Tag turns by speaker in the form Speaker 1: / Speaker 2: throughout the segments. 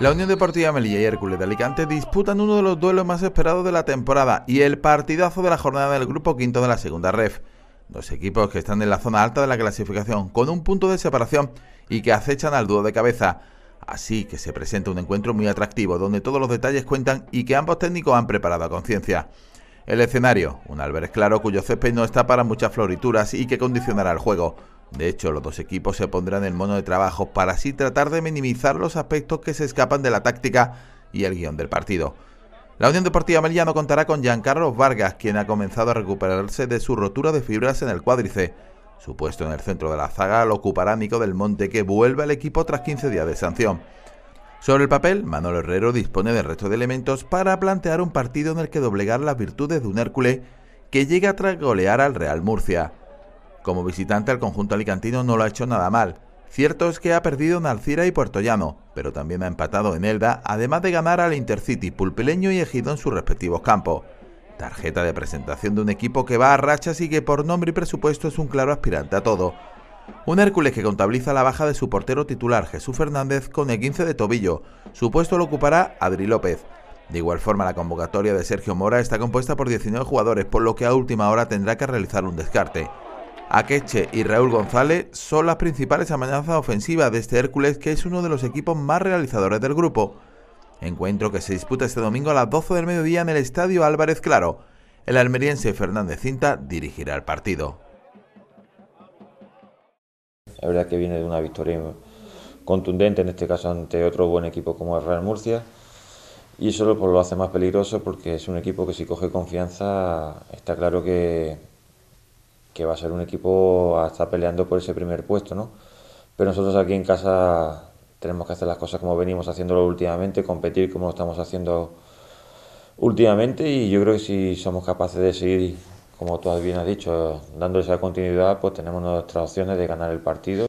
Speaker 1: La Unión Deportiva Melilla y Hércules de Alicante disputan uno de los duelos más esperados de la temporada y el partidazo de la jornada del grupo quinto de la segunda ref. Dos equipos que están en la zona alta de la clasificación con un punto de separación y que acechan al dúo de cabeza. Así que se presenta un encuentro muy atractivo donde todos los detalles cuentan y que ambos técnicos han preparado a conciencia. El escenario, un albergue claro cuyo césped no está para muchas florituras y que condicionará el juego. De hecho, los dos equipos se pondrán en mono de trabajo para así tratar de minimizar los aspectos que se escapan de la táctica y el guión del partido. La Unión Deportiva Meliano contará con Giancarlo Vargas, quien ha comenzado a recuperarse de su rotura de fibras en el cuádrice. Su puesto en el centro de la zaga lo ocupará Nico del Monte, que vuelve al equipo tras 15 días de sanción. Sobre el papel, Manuel Herrero dispone del resto de elementos para plantear un partido en el que doblegar las virtudes de un Hércules que llega tras golear al Real Murcia. Como visitante al conjunto alicantino no lo ha hecho nada mal. Cierto es que ha perdido en Alcira y Llano, pero también ha empatado en Elda, además de ganar al Intercity, Pulpileño y Ejido en sus respectivos campos. Tarjeta de presentación de un equipo que va a rachas y que por nombre y presupuesto es un claro aspirante a todo. Un Hércules que contabiliza la baja de su portero titular Jesús Fernández con el 15 de tobillo. Su puesto lo ocupará Adri López. De igual forma, la convocatoria de Sergio Mora está compuesta por 19 jugadores, por lo que a última hora tendrá que realizar un descarte. Akeche y Raúl González son las principales amenazas ofensivas de este Hércules, que es uno de los equipos más realizadores del grupo. Encuentro que se disputa este domingo a las 12 del mediodía en el Estadio Álvarez Claro. El almeriense Fernández Cinta dirigirá el partido.
Speaker 2: La verdad que viene de una victoria contundente, en este caso ante otro buen equipo como el Real Murcia. Y eso lo pues, hace más peligroso porque es un equipo que si coge confianza está claro que, que va a ser un equipo hasta peleando por ese primer puesto, ¿no? Pero nosotros aquí en casa tenemos que hacer las cosas como venimos haciéndolo últimamente, competir como lo estamos haciendo últimamente y yo creo que si somos capaces de seguir, como tú bien
Speaker 1: has dicho, dando esa continuidad, pues tenemos nuestras opciones de ganar el partido.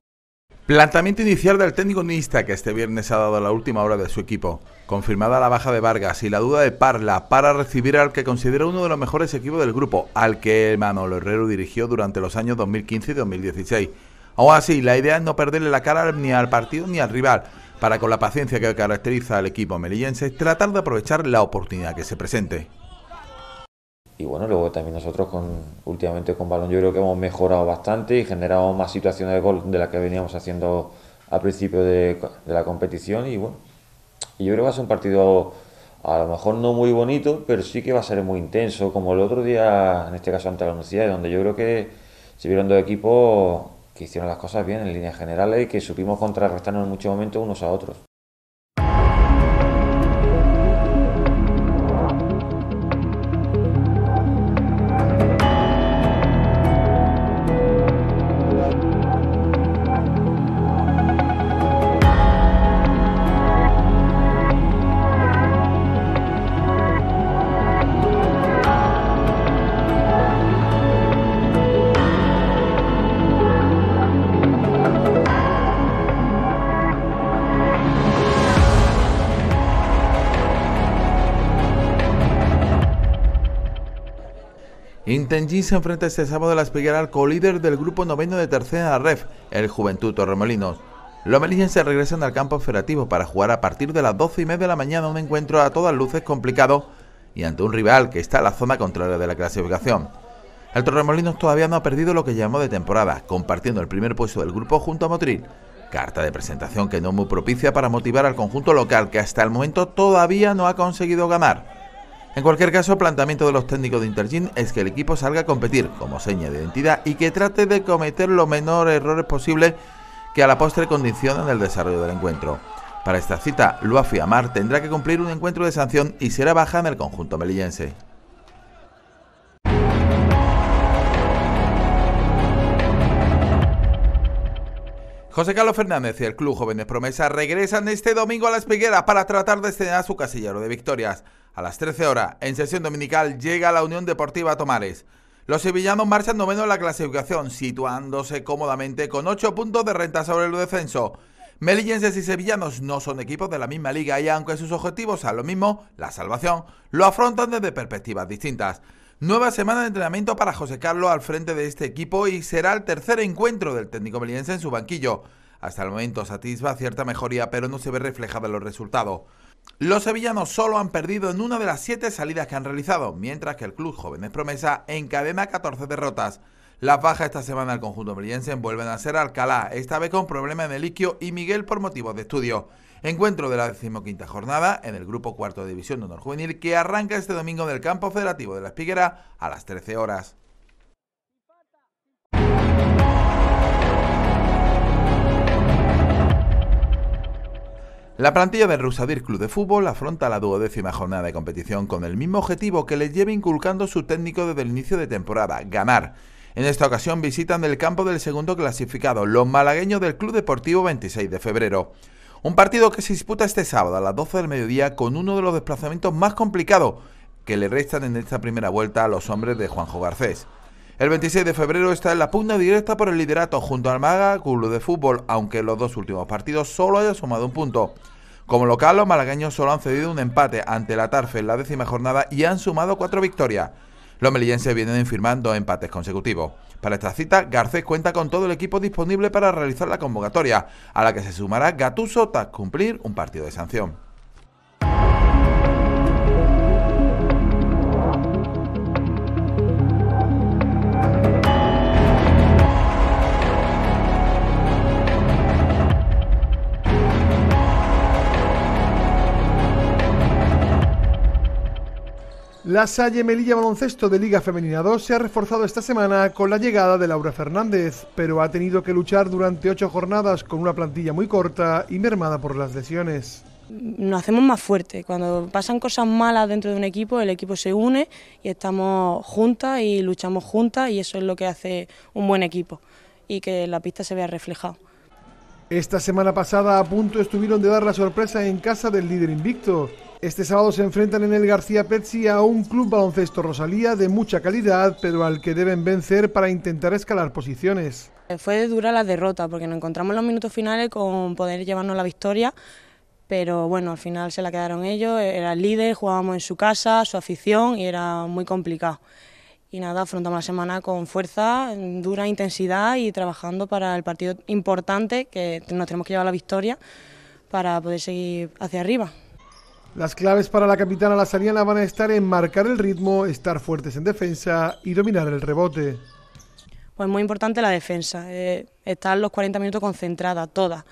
Speaker 1: Planteamiento inicial del técnico Nista que este viernes ha dado la última hora de su equipo. Confirmada la baja de Vargas y la duda de Parla para recibir al que considera uno de los mejores equipos del grupo, al que Manolo Herrero dirigió durante los años 2015 y 2016. Aún así, la idea es no perderle la cara ni al partido ni al rival, para con la paciencia que caracteriza al equipo melillense tratar de aprovechar la oportunidad que se presente.
Speaker 2: Y bueno, luego también nosotros con últimamente con balón yo creo que hemos mejorado bastante y generado más situaciones de gol de las que veníamos haciendo al principio de, de la competición y bueno, y yo creo que va a ser un partido a lo mejor no muy bonito, pero sí que va a ser muy intenso, como el otro día, en este caso ante la Universidad, donde yo creo que se vieron dos equipos que hicieron las cosas bien en líneas generales y que supimos contrarrestarnos en muchos momentos unos a otros.
Speaker 1: Intenji se enfrenta este sábado a las al líder del grupo noveno de tercera ref, el Juventud Torremolinos. Los se regresan al campo operativo para jugar a partir de las 12 y media de la mañana un encuentro a todas luces complicado y ante un rival que está en la zona contraria de la clasificación. El Torremolinos todavía no ha perdido lo que llamó de temporada, compartiendo el primer puesto del grupo junto a Motril, Carta de presentación que no es muy propicia para motivar al conjunto local que hasta el momento todavía no ha conseguido ganar. En cualquier caso, el planteamiento de los técnicos de Intergin es que el equipo salga a competir como seña de identidad y que trate de cometer los menores errores posibles que a la postre condicionan el desarrollo del encuentro. Para esta cita, Luafi Amar tendrá que cumplir un encuentro de sanción y será baja en el conjunto melillense. José Carlos Fernández y el Club Jóvenes Promesa regresan este domingo a la Espiguera para tratar de estrenar su casillero de victorias. A las 13 horas, en sesión dominical, llega la Unión Deportiva Tomares. Los sevillanos marchan noveno en la clasificación, situándose cómodamente con 8 puntos de renta sobre el descenso. Melillenses y sevillanos no son equipos de la misma liga y aunque sus objetivos a lo mismo, la salvación, lo afrontan desde perspectivas distintas. Nueva semana de entrenamiento para José Carlos al frente de este equipo y será el tercer encuentro del técnico meliense en su banquillo. Hasta el momento satisfa cierta mejoría, pero no se ve reflejada en los resultados. Los sevillanos solo han perdido en una de las siete salidas que han realizado, mientras que el club Jóvenes Promesa encadena 14 derrotas la bajas esta semana al conjunto brillense vuelven a ser Alcalá, esta vez con problemas en el Iquio y Miguel por motivos de estudio. Encuentro de la decimoquinta jornada en el grupo cuarto de división de honor juvenil que arranca este domingo en el campo federativo de la Espiguera a las 13 horas. La plantilla del Rusadir Club de Fútbol afronta la duodécima jornada de competición con el mismo objetivo que le lleva inculcando su técnico desde el inicio de temporada, ganar. En esta ocasión visitan el campo del segundo clasificado, los malagueños del Club Deportivo 26 de febrero. Un partido que se disputa este sábado a las 12 del mediodía con uno de los desplazamientos más complicados que le restan en esta primera vuelta a los hombres de Juanjo Garcés. El 26 de febrero está en la pugna directa por el liderato junto al Maga Club de Fútbol, aunque en los dos últimos partidos solo haya sumado un punto. Como local, los malagueños solo han cedido un empate ante la Tarfe en la décima jornada y han sumado cuatro victorias. Los melillenses vienen firmando empates consecutivos. Para esta cita, Garcés cuenta con todo el equipo disponible para realizar la convocatoria, a la que se sumará Gatuso tras cumplir un partido de sanción.
Speaker 3: La Salle Melilla Baloncesto de Liga Femenina 2 se ha reforzado esta semana con la llegada de Laura Fernández, pero ha tenido que luchar durante ocho jornadas con una plantilla muy corta y mermada por las lesiones.
Speaker 4: Nos hacemos más fuertes. Cuando pasan cosas malas dentro de un equipo, el equipo se une y estamos juntas y luchamos juntas y eso es lo que hace un buen equipo y que la pista se vea reflejado.
Speaker 3: Esta semana pasada a punto estuvieron de dar la sorpresa en casa del líder invicto, este sábado se enfrentan en el García Pezzi a un club baloncesto Rosalía de mucha calidad, pero al que deben vencer para intentar escalar posiciones.
Speaker 4: Fue dura la derrota, porque nos encontramos en los minutos finales con poder llevarnos la victoria, pero bueno, al final se la quedaron ellos, era el líder, jugábamos en su casa, su afición y era muy complicado. Y nada, afrontamos la semana con fuerza, dura intensidad y trabajando para el partido importante que nos tenemos que llevar la victoria para poder seguir hacia arriba.
Speaker 3: Las claves para la capitana lazariana van a estar en marcar el ritmo, estar fuertes en defensa y dominar el rebote.
Speaker 4: Pues muy importante la defensa, eh, estar los 40 minutos concentrada, todas,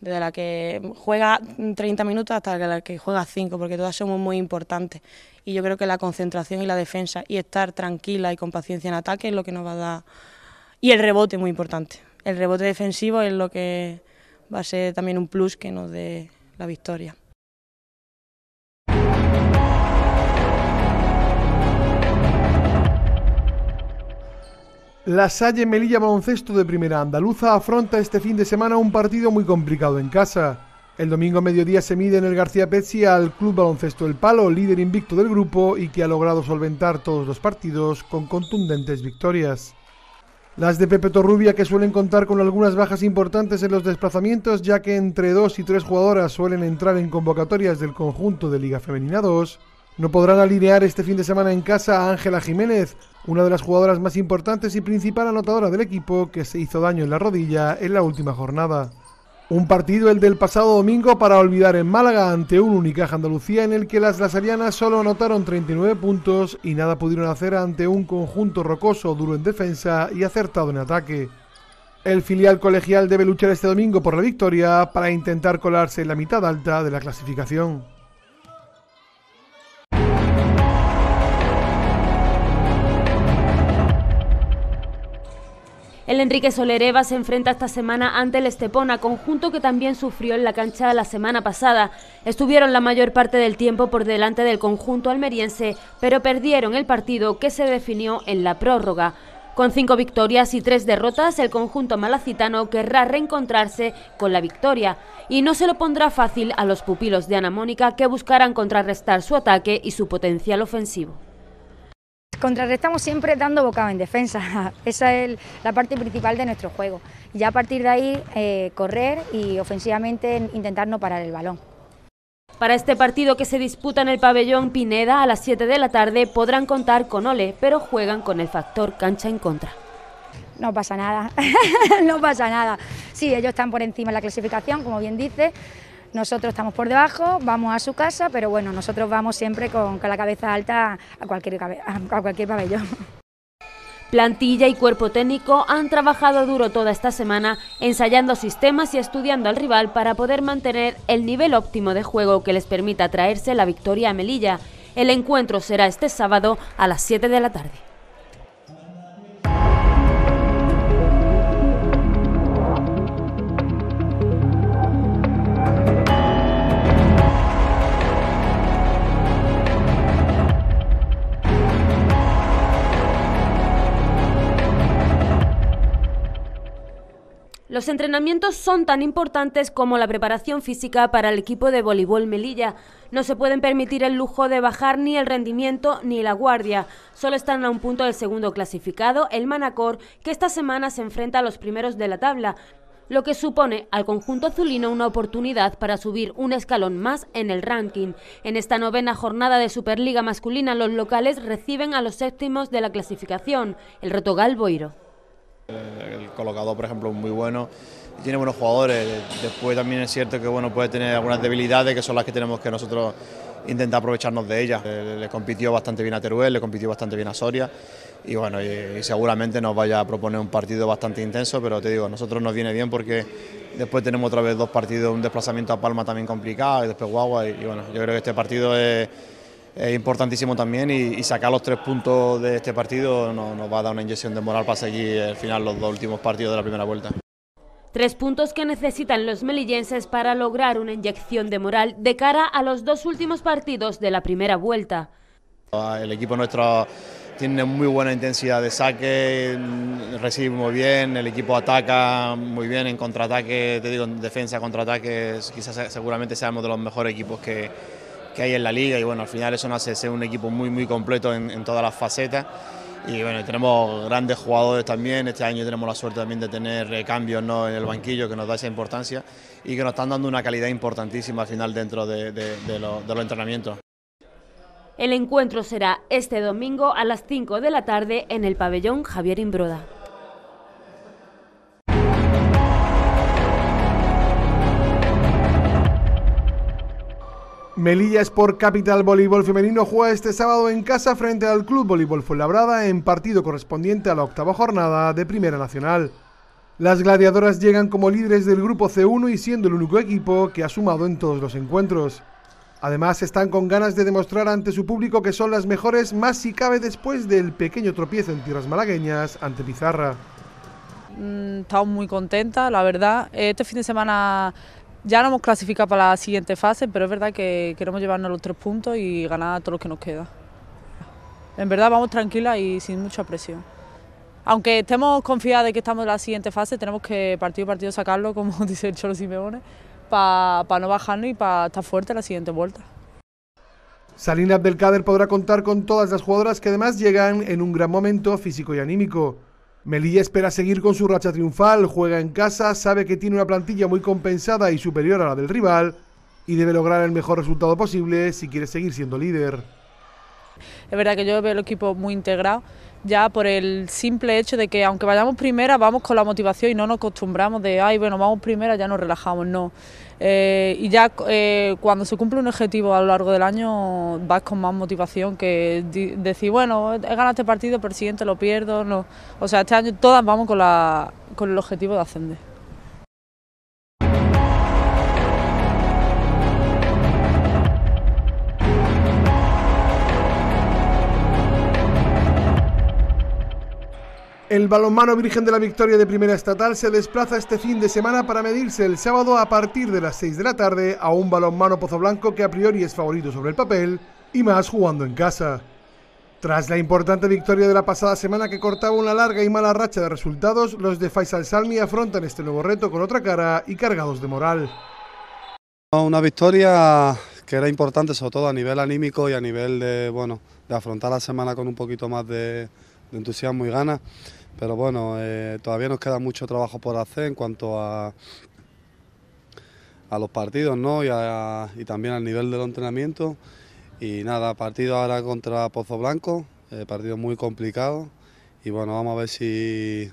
Speaker 4: desde la que juega 30 minutos hasta la que juega 5, porque todas somos muy importantes. Y yo creo que la concentración y la defensa y estar tranquila y con paciencia en ataque es lo que nos va a dar. Y el rebote, muy importante. El rebote defensivo es lo que va a ser también un plus que nos dé la victoria.
Speaker 3: La Salle Melilla Baloncesto de Primera Andaluza afronta este fin de semana un partido muy complicado en casa. El domingo mediodía se mide en el García Pezzi al Club Baloncesto El Palo, líder invicto del grupo y que ha logrado solventar todos los partidos con contundentes victorias. Las de Pepe Torrubia que suelen contar con algunas bajas importantes en los desplazamientos ya que entre dos y tres jugadoras suelen entrar en convocatorias del conjunto de Liga Femenina 2 no podrán alinear este fin de semana en casa a Ángela Jiménez, una de las jugadoras más importantes y principal anotadora del equipo que se hizo daño en la rodilla en la última jornada. Un partido el del pasado domingo para olvidar en Málaga ante un Unicaja Andalucía en el que las lasarianas solo anotaron 39 puntos y nada pudieron hacer ante un conjunto rocoso, duro en defensa y acertado en ataque. El filial colegial debe luchar este domingo por la victoria para intentar colarse en la mitad alta de la clasificación.
Speaker 5: El Enrique Solereva se enfrenta esta semana ante el Estepona, conjunto que también sufrió en la cancha la semana pasada. Estuvieron la mayor parte del tiempo por delante del conjunto almeriense, pero perdieron el partido que se definió en la prórroga. Con cinco victorias y tres derrotas, el conjunto malacitano querrá reencontrarse con la victoria y no se lo pondrá fácil a los pupilos de Ana Mónica que buscarán contrarrestar su ataque y su potencial ofensivo estamos siempre dando bocado en defensa, esa es la parte principal de nuestro juego. Ya a partir de ahí eh, correr y ofensivamente intentar no parar el balón. Para este partido que se disputa en el pabellón Pineda a las 7 de la tarde podrán contar con Ole, pero juegan con el factor cancha en contra. No pasa nada, no pasa nada. Sí, ellos están por encima en la clasificación, como bien dice, nosotros estamos por debajo, vamos a su casa, pero bueno, nosotros vamos siempre con, la cabeza alta a cualquier, a cualquier pabellón. Plantilla y cuerpo técnico han trabajado duro toda esta semana ensayando sistemas y estudiando al rival para poder mantener el nivel óptimo de juego que les permita traerse la victoria a Melilla. El encuentro será este sábado a las 7 de la tarde. Los entrenamientos son tan importantes como la preparación física para el equipo de voleibol Melilla. No se pueden permitir el lujo de bajar ni el rendimiento ni la guardia. Solo están a un punto del segundo clasificado, el Manacor, que esta semana se enfrenta a los primeros de la tabla, lo que supone al conjunto azulino una oportunidad para subir un escalón más en el ranking. En esta novena jornada de Superliga masculina, los locales reciben a los séptimos de la clasificación, el Rotogalboiro.
Speaker 6: Boiro. El colocador, por ejemplo, es muy bueno tiene buenos jugadores. Después también es cierto que bueno, puede tener algunas debilidades que son las que tenemos que nosotros intentar aprovecharnos de ellas. Le, compitió bastante bien a Teruel, le compitió bastante bien a Soria y bueno, y, seguramente nos vaya a proponer un partido bastante intenso, pero te digo, a nosotros nos viene bien porque después tenemos otra vez dos partidos, un desplazamiento a Palma también complicado y después Guagua y bueno, yo creo que este partido es es importantísimo también y, sacar los tres puntos de este partido nos, nos va a dar una inyección de moral para seguir al final los dos últimos partidos de la primera vuelta.
Speaker 5: Tres puntos que necesitan los melillenses para lograr una inyección de moral de cara a los dos últimos partidos de la primera vuelta.
Speaker 6: El equipo nuestro tiene muy buena intensidad de saque, recibe muy bien, el equipo ataca muy bien en contraataque, te digo, en defensa, contraataque, quizás seguramente seamos de los mejores equipos que, que hay en la liga y bueno, al final eso nos hace ser un equipo muy, muy completo en, todas las facetas. Y bueno, tenemos grandes jugadores también, este año tenemos la suerte también de tener eh, cambios ¿no? en el banquillo que nos da esa importancia y que nos están dando una calidad importantísima al final dentro de, de los entrenamientos.
Speaker 5: El encuentro será este domingo a las 5 de la tarde en el pabellón Javier Imbroda.
Speaker 3: Melilla Sport Capital Voleibol Femenino juega este sábado en casa frente al Club Voleibol Fuenlabrada en partido correspondiente a la octava jornada de Primera Nacional. Las gladiadoras llegan como líderes del grupo C1 y siendo el único equipo que ha sumado en todos los encuentros. Además están con ganas de demostrar ante su público que son las mejores más si cabe después del pequeño tropiezo en tierras malagueñas ante Pizarra
Speaker 7: mm, estamos muy contentas, la verdad. Este fin de semana ya no hemos clasificado para la siguiente fase, pero es verdad que queremos llevarnos los tres puntos y ganar todo lo que nos queda. En verdad vamos tranquila y sin mucha presión. Aunque estemos confiadas de que estamos en la siguiente fase, tenemos que partido a partido sacarlo, como dice el Cholo Simeone, para no bajarnos y para estar fuerte en la siguiente vuelta.
Speaker 3: Salinas Cáder podrá contar con todas las jugadoras que además llegan en un gran momento físico y anímico. Melilla espera seguir con su racha triunfal, juega en casa, sabe que tiene una plantilla muy compensada y superior a la del rival y debe lograr el mejor resultado posible si quiere seguir siendo líder.
Speaker 7: Es verdad que yo veo el equipo muy integrado, ya por el simple hecho de que aunque vayamos primera, vamos con la motivación y no nos acostumbramos de, ay, bueno, vamos primera, ya nos relajamos, no. Eh, y ya eh, cuando se cumple un objetivo a lo largo del año vas con más motivación que decir, bueno, he ganado este partido, pero el siguiente lo pierdo. No. O sea, este año todas vamos con el objetivo de ascender.
Speaker 3: El balonmano Virgen de la Victoria de Primera Estatal se desplaza este fin de semana para medirse el sábado a partir de las 6 de la tarde a un balonmano blanco que a priori es favorito sobre el papel y más jugando en casa. Tras la importante victoria de la pasada semana que cortaba una larga y mala racha de resultados, los de Faisal Salmi afrontan este nuevo reto con otra cara y cargados de moral.
Speaker 8: Una victoria que era importante sobre todo a nivel anímico y a nivel de, bueno, de afrontar la semana con un poquito más de, de entusiasmo y ganas. Pero bueno, eh, todavía nos queda mucho trabajo por hacer en cuanto a, los partidos y, también al nivel del entrenamiento. Y nada, partido ahora contra Pozo Blanco, eh, partido muy complicado. Y bueno, vamos a ver si,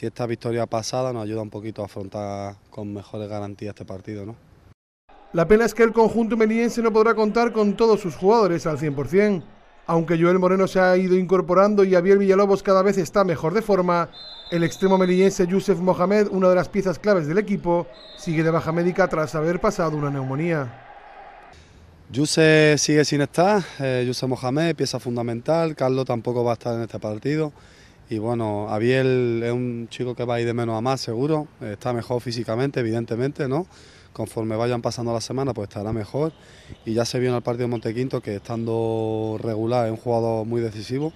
Speaker 8: esta victoria pasada nos ayuda un poquito a afrontar con mejores garantías este partido.
Speaker 3: La pena es que el conjunto meniense no podrá contar con todos sus jugadores al 100%. Aunque Joel Moreno se ha ido incorporando y Javier Villalobos cada vez está mejor de forma, el extremo melillense Yusef Mohamed, una de las piezas claves del equipo, sigue de baja médica tras haber pasado una neumonía.
Speaker 8: Yusef sigue sin estar, eh, Mohamed, pieza fundamental, Carlos tampoco va a estar en este partido. Y bueno, Abiel es un chico que va a ir de menos a más, seguro. Está mejor físicamente, evidentemente, ¿no? conforme vayan pasando la semana pues estará mejor y ya se vio en el partido de Montequinto que estando regular es un jugador muy decisivo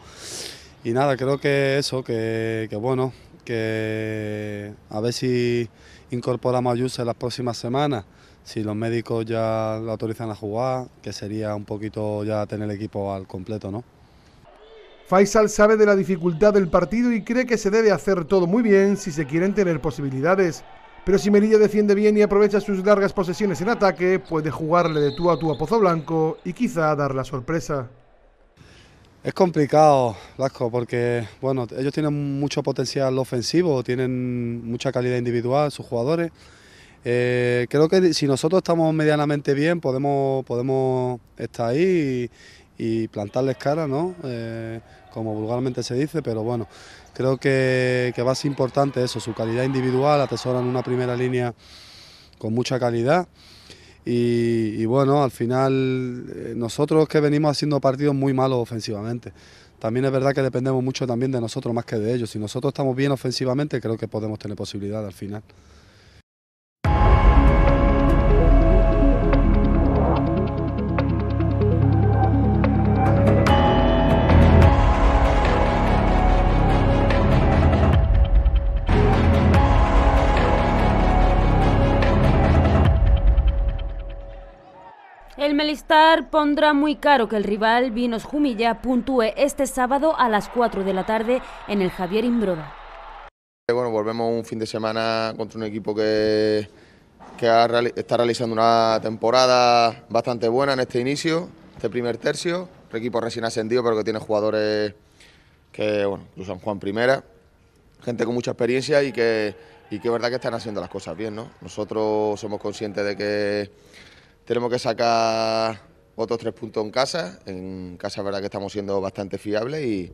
Speaker 8: y nada, creo que eso, que, bueno, que a ver si incorporamos a en las próximas semanas, si los médicos ya lo autorizan a jugar, que sería un poquito ya tener el equipo al completo, ¿no?
Speaker 3: Faisal sabe de la dificultad del partido y cree que se debe hacer todo muy bien si se quieren tener posibilidades. Pero si Melilla defiende bien y aprovecha sus largas posesiones en ataque, puede jugarle de tú a tú a Pozo Blanco y quizá dar la sorpresa.
Speaker 8: Es complicado, Vasco, porque bueno, ellos tienen mucho potencial ofensivo, tienen mucha calidad individual, sus jugadores. Eh, creo que si nosotros estamos medianamente bien, podemos, podemos estar ahí y, plantarles cara, ¿no? Eh, como vulgarmente se dice, pero bueno, creo que, va a ser importante eso, su calidad individual, atesoran una primera línea con mucha calidad. Y, y, bueno, al final eh, nosotros que venimos haciendo partidos muy malos ofensivamente. También es verdad que dependemos mucho también de nosotros más que de ellos. Si nosotros estamos bien ofensivamente, creo que podemos tener posibilidad al final.
Speaker 5: El Melistar pondrá muy caro que el rival Vinos Jumilla puntúe este sábado a las 4 de la tarde en el Javier Imbroda.
Speaker 9: Eh, bueno, volvemos un fin de semana contra un equipo que, está realizando una temporada bastante buena en este inicio, este primer tercio. Un equipo recién ascendido, pero que tiene jugadores que, bueno, incluso han primera. Gente con mucha experiencia y que, y que verdad que están haciendo las cosas bien, ¿no? Nosotros somos conscientes de que tenemos que sacar otros tres puntos en casa. En casa, es verdad que estamos siendo bastante fiables y,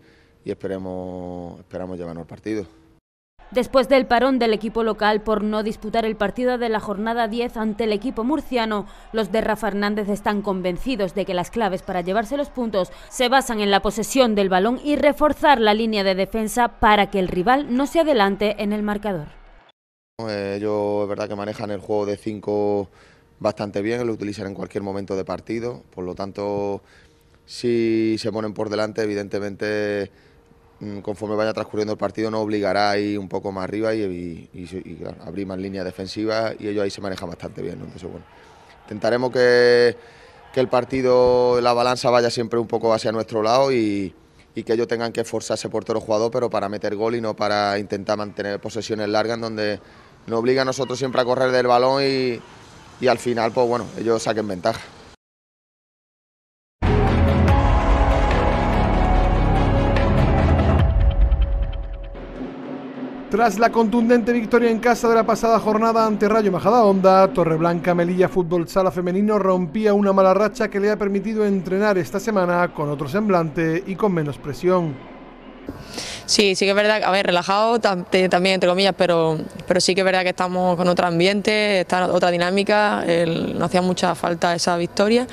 Speaker 9: esperemos, esperamos llevarnos el partido.
Speaker 5: Después del parón del equipo local por no disputar el partido de la jornada 10 ante el equipo murciano, los de Rafa Hernández están convencidos de que las claves para llevarse los puntos se basan en la posesión del balón y reforzar la línea de defensa para que el rival no se adelante en el marcador.
Speaker 9: Ellos eh, es verdad que manejan el juego de 5 cinco bastante bien, lo utilizan en cualquier momento de partido, por lo tanto, si se ponen por delante, evidentemente, mm, conforme vaya transcurriendo el partido, no obligará a ir un poco más arriba y, y, abrir más líneas defensivas y ellos ahí se manejan bastante bien, entonces, bueno, intentaremos que, el partido, la balanza vaya siempre un poco hacia nuestro lado y que ellos tengan que esforzarse por todo jugador, pero para meter gol y no para intentar mantener posesiones largas, donde nos obliga a nosotros siempre a correr del balón y, y al final, pues bueno, ellos saquen ventaja.
Speaker 3: Tras la contundente victoria en casa de la pasada jornada ante Rayo Majadahonda, Torreblanca Melilla Fútbol Sala Femenino rompía una mala racha que le ha permitido entrenar esta semana con otro semblante y con menos presión.
Speaker 10: Sí, sí que es verdad, a ver, relajado también, entre comillas, pero, pero sí que es verdad que estamos con otro ambiente, está otra dinámica, no hacía mucha falta esa victoria.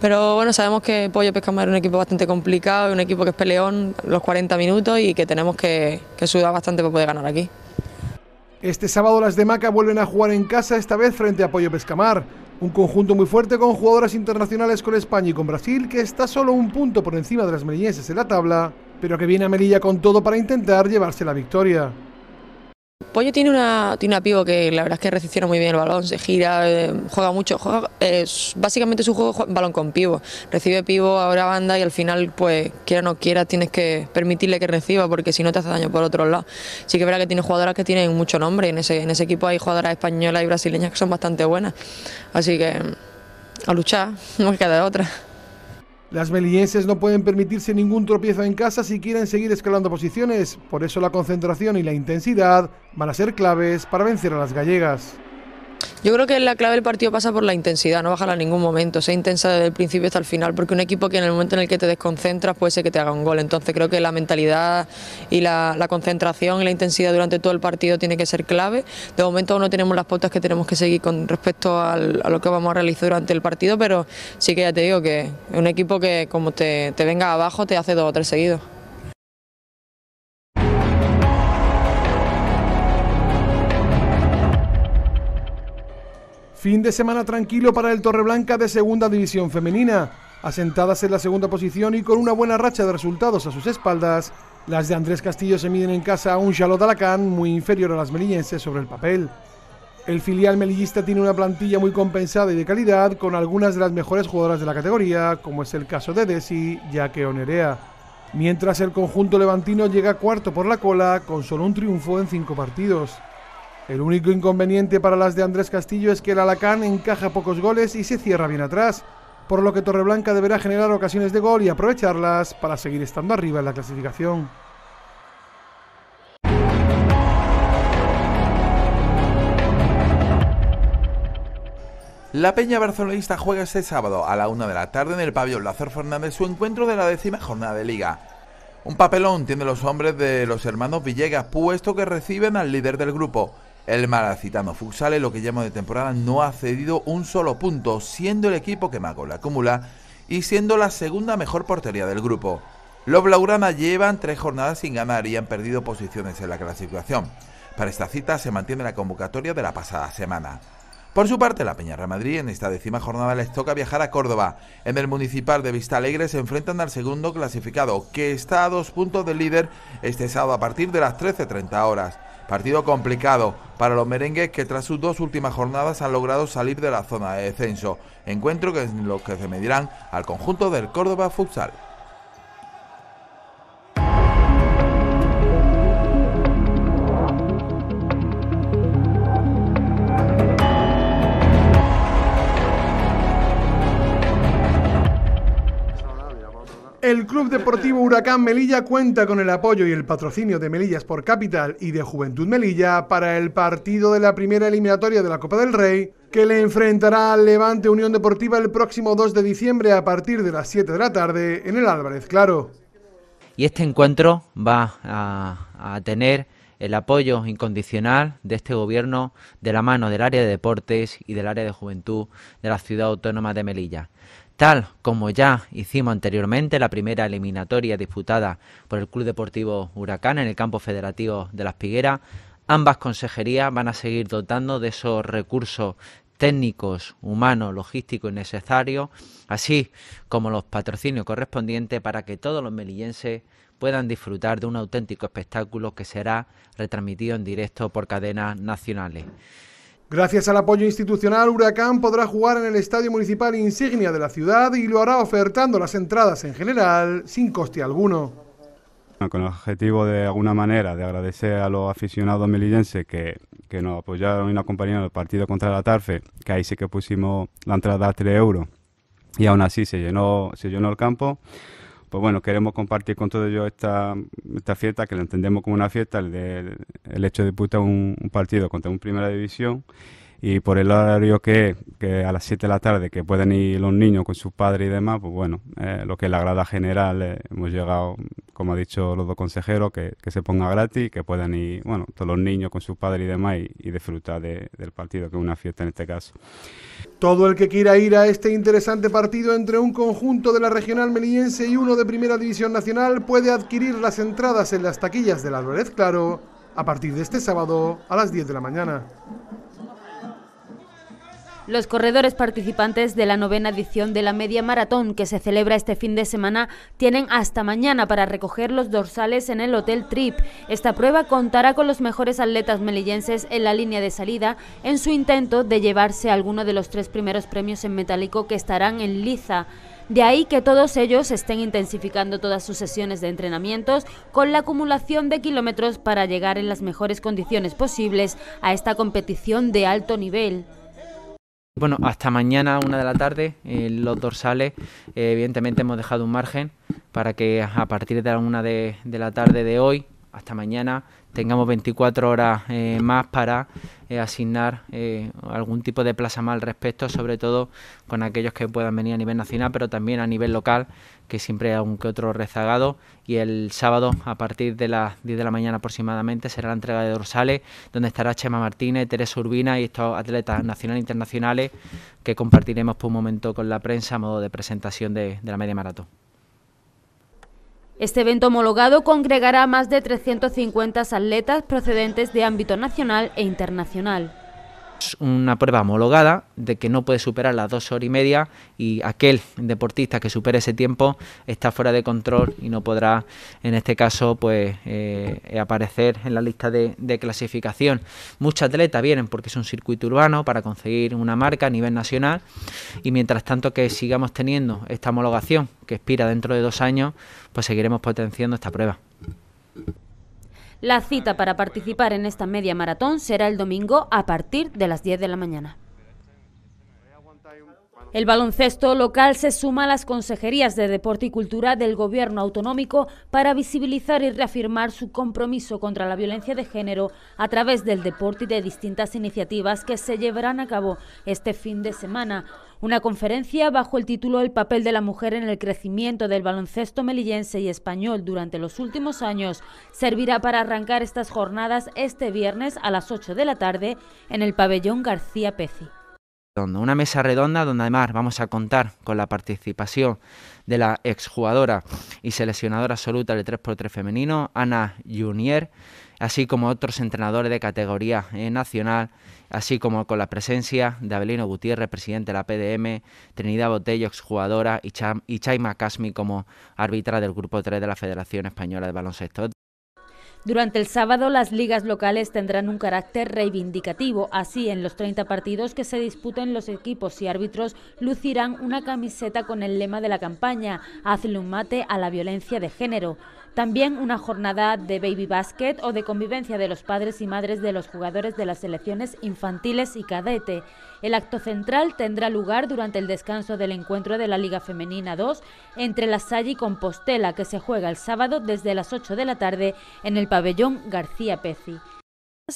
Speaker 10: Pero bueno, sabemos que Pollo Pescamar es un equipo bastante complicado, un equipo que es peleón los 40 minutos y que tenemos que, que sudar bastante para poder ganar aquí.
Speaker 3: Este sábado las de Maca vuelven a jugar en casa, esta vez frente a Pollo Pescamar. Un conjunto muy fuerte con jugadoras internacionales con España y con Brasil, que está solo un punto por encima de las merillenses en la tabla pero que viene a Melilla con todo para intentar llevarse la victoria.
Speaker 10: Pollo tiene una, tiene pivo que la verdad es que recepciona muy bien el balón, se gira, eh, juega mucho. Juega, eh, es básicamente su juego balón con pivo. Recibe pivo, ahora banda y al final, pues quiera o no quiera, tienes que permitirle que reciba porque si no te hace daño por otro lado. Sí que verá que tiene jugadoras que tienen mucho nombre. En ese, en ese equipo hay jugadoras españolas y brasileñas que son bastante buenas. Así que a luchar, no queda de otra.
Speaker 3: Las melillenses no pueden permitirse ningún tropiezo en casa si quieren seguir escalando posiciones, por eso la concentración y la intensidad van a ser claves para vencer a las gallegas.
Speaker 10: Yo creo que la clave del partido pasa por la intensidad, no bajarla en ningún momento, sea intensa desde el principio hasta el final, porque un equipo que en el momento en el que te desconcentras puede ser que te haga un gol. Entonces creo que la mentalidad y la, concentración y la intensidad durante todo el partido tiene que ser clave. De momento aún no tenemos las pautas que tenemos que seguir con respecto a lo que vamos a realizar durante el partido, pero sí que ya te digo que es un equipo que como te venga abajo te hace dos o tres seguidos.
Speaker 3: Fin de semana tranquilo para el Torreblanca de Segunda División Femenina. Asentadas en la segunda posición y con una buena racha de resultados a sus espaldas, las de Andrés Castillo se miden en casa a un Charlotte Alacán muy inferior a las melillenses sobre el papel. El filial melillista tiene una plantilla muy compensada y de calidad, con algunas de las mejores jugadoras de la categoría, como es el caso de Desi, que Onerea. Mientras el conjunto levantino llega cuarto por la cola, con solo un triunfo en cinco partidos. El único inconveniente para las de Andrés Castillo es que el Alacán encaja pocos goles y se cierra bien atrás, por lo que Torreblanca deberá generar ocasiones de gol y aprovecharlas para seguir estando arriba en la clasificación.
Speaker 1: La Peña Barcelonista juega este sábado a la una de la tarde en el pabellón Lázaro Fernández su encuentro de la décima jornada de liga. Un papelón tiene los hombres de los hermanos Villegas, puesto que reciben al líder del grupo, el maracitano Fuxale, lo que llamo de temporada, no ha cedido un solo punto, siendo el equipo que más gol acumula y siendo la segunda mejor portería del grupo. Los Blaugrana llevan tres jornadas sin ganar y han perdido posiciones en la clasificación. Para esta cita se mantiene la convocatoria de la pasada semana. Por su parte, la Real Madrid en esta décima jornada les toca viajar a Córdoba. En el municipal de Vista Alegre se enfrentan al segundo clasificado, que está a dos puntos del líder este sábado a partir de las 13.30 horas. Partido complicado para los merengues que tras sus dos últimas jornadas han logrado salir de la zona de descenso. Encuentro en lo que se medirán al conjunto del Córdoba Futsal.
Speaker 3: El Club Deportivo Huracán Melilla cuenta con el apoyo y el patrocinio de Melillas por Capital y de Juventud Melilla para el partido de la primera eliminatoria de la Copa del Rey, que le enfrentará al Levante Unión Deportiva el próximo 2 de diciembre a partir de las 7 de la tarde
Speaker 11: en el Álvarez Claro. Y este encuentro va a, a tener el apoyo incondicional de este gobierno de la mano del área de deportes y del área de juventud de la ciudad autónoma de Melilla. Tal como ya hicimos anteriormente, la primera eliminatoria disputada por el Club Deportivo Huracán en el campo federativo de Las Pigueras, ambas consejerías van a seguir dotando de esos recursos técnicos, humanos, logísticos y necesarios, así como los patrocinios correspondientes para que todos los melillenses puedan disfrutar de un auténtico espectáculo que será retransmitido en directo por cadenas nacionales.
Speaker 3: Gracias al apoyo institucional, Huracán podrá jugar en el Estadio Municipal Insignia de la ciudad y lo hará ofertando las entradas en general sin coste alguno.
Speaker 8: Con el objetivo de alguna manera de agradecer a los aficionados melillenses que, que nos apoyaron y nos acompañaron en el partido contra la Tarfe, que ahí sí que pusimos la entrada a 3 euros y aún así se llenó el campo pues bueno, queremos compartir con todos ellos esta, esta fiesta, que la entendemos como una fiesta, el, hecho de disputar un, un partido contra un Primera División y por el horario que, que a las 7 de la tarde que pueden ir los niños con sus padres y demás, pues bueno, eh, lo que la grada general eh, hemos llegado, como ha dicho los dos consejeros, que, se ponga gratis, que puedan ir, bueno, todos los niños con sus padres y demás y, disfrutar del partido, que es una fiesta en este caso.
Speaker 3: Todo el que quiera ir a este interesante partido entre un conjunto de la regional meniense y uno de primera división nacional puede adquirir las entradas en las taquillas del Álvarez Claro a partir de este sábado a las 10 de la mañana.
Speaker 5: Los corredores participantes de la novena edición de la media maratón que se celebra este fin de semana tienen hasta mañana para recoger los dorsales en el Hotel Trip. Esta prueba contará con los mejores atletas melillenses en la línea de salida en su intento de llevarse alguno de los tres primeros premios en metálico que estarán en Liza. De ahí que todos ellos estén intensificando todas sus sesiones de entrenamientos con la acumulación de kilómetros para llegar en las mejores condiciones posibles a esta competición de alto nivel.
Speaker 11: Bueno, hasta mañana, una de la tarde, en eh, los dorsales. Eh, evidentemente hemos dejado un margen para que a partir de la una de, la tarde de hoy, hasta mañana, tengamos 24 horas eh, más para asignar algún tipo de plaza más al respecto, sobre todo con aquellos que puedan venir a nivel nacional, pero también a nivel local, que siempre aunque que otro rezagado. Y el sábado, a partir de las 10 de la mañana aproximadamente, será la entrega de dorsales, donde estará Chema Martínez, Teresa Urbina y estos atletas nacionales e internacionales que compartiremos por un momento con la prensa a modo de presentación de, la media maratón.
Speaker 5: Este evento homologado congregará a más de 350 atletas procedentes de ámbito nacional e internacional
Speaker 11: una prueba homologada de que no puede superar las dos horas y media y aquel deportista que supere ese tiempo está fuera de control y no podrá en este caso pues eh, aparecer en la lista de, de clasificación. Muchos atletas vienen porque es un circuito urbano para conseguir una marca a nivel nacional y mientras tanto que sigamos teniendo esta homologación que expira dentro de dos años pues seguiremos potenciando esta prueba.
Speaker 5: La cita para participar en esta media maratón será el domingo a partir de las 10 de la mañana. El baloncesto local se suma a las consejerías de Deporte y Cultura del Gobierno autonómico para visibilizar y reafirmar su compromiso contra la violencia de género a través del deporte y de distintas iniciativas que se llevarán a cabo este fin de semana. Una conferencia bajo el título El papel de la mujer en el crecimiento del baloncesto melillense y español durante los últimos años servirá para arrancar estas jornadas este viernes a las 8 de la tarde en el pabellón García Peci
Speaker 11: una mesa redonda donde además vamos a contar con la participación de la exjugadora y seleccionadora absoluta de 3x3 femenino, Ana Junier, así como otros entrenadores de categoría eh, nacional, así como con la presencia de Abelino Gutiérrez, presidente de la PDM, Trinidad Botello, exjugadora, y, y Chaima Casmi como árbitra del Grupo 3 de la Federación Española de Baloncesto.
Speaker 5: Durante el sábado las ligas locales tendrán un carácter reivindicativo, así en los 30 partidos que se disputen los equipos y árbitros lucirán una camiseta con el lema de la campaña, hazle un mate a la violencia de género. También una jornada de baby basket o de convivencia de los padres y madres de los jugadores de las selecciones infantiles y cadete. El acto central tendrá lugar durante el descanso del encuentro de la Liga Femenina 2 entre La Salle y Compostela, que se juega el sábado desde las 8 de la tarde en el pabellón García Peci.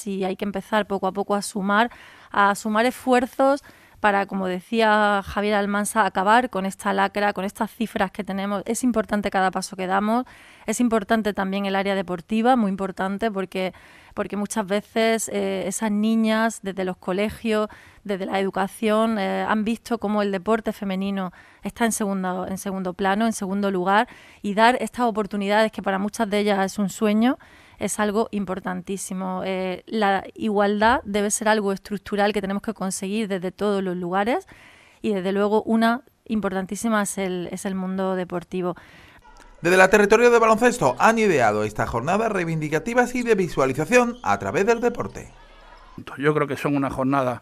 Speaker 5: Y hay que empezar poco a poco a sumar, a sumar esfuerzos para, como decía Javier Almansa, acabar con esta lacra, con estas cifras que tenemos. Es importante cada paso que damos, es importante también el área deportiva, muy importante porque, porque muchas veces eh, esas niñas desde los colegios, desde la educación, eh, han visto cómo el deporte femenino está en segundo, en segundo plano, en segundo lugar, y dar estas oportunidades que para muchas de ellas es un sueño es algo importantísimo. Eh, la igualdad debe ser algo estructural que tenemos que conseguir desde todos los lugares y desde luego una importantísima es el, es el mundo deportivo.
Speaker 1: Desde la territorio de baloncesto han ideado esta jornada reivindicativas y de visualización a través del deporte. Yo creo que son una jornada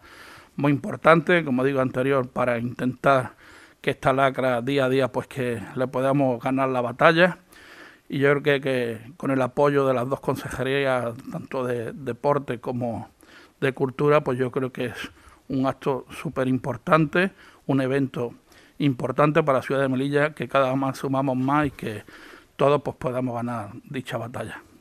Speaker 1: muy importante, como
Speaker 3: digo anterior, para intentar que esta lacra día a día pues que le podamos ganar la batalla y yo creo que, con el apoyo de las dos consejerías, tanto de deporte como de cultura, pues yo creo que es un acto súper
Speaker 1: importante, un evento importante para la ciudad de Melilla, que cada vez más sumamos más y que todos pues podamos ganar dicha batalla.